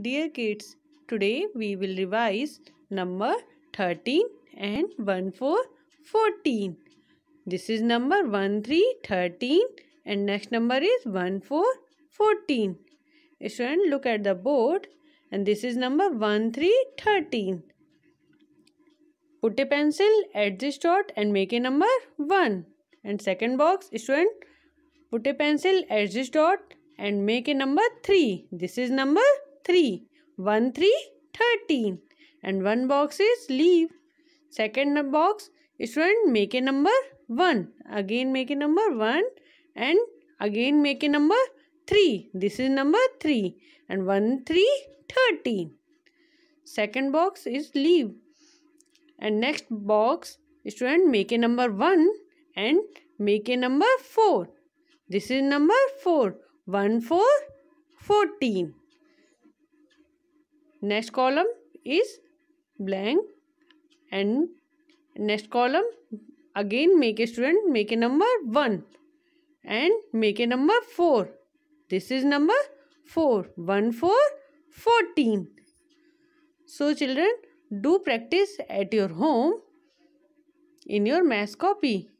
Dear kids, today we will revise number 13 and 1 4 14. This is number 1 3 13 and next number is 1 4 14. Student look at the board and this is number 1 3 13. Put a pencil at this dot and make a number 1. And second box student put a pencil at this dot and make a number 3. This is number 3. 1, 3, 13. And one box is leave. Second box, student make a number 1. Again make a number 1 and again make a number 3. This is number 3 and 1, 3, 13. Second box is leave. And next box, student make a number 1 and make a number 4. This is number 4. 1, 4, 14 next column is blank and next column again make a student make a number 1 and make a number 4 this is number 4 1 4 14 so children do practice at your home in your mass copy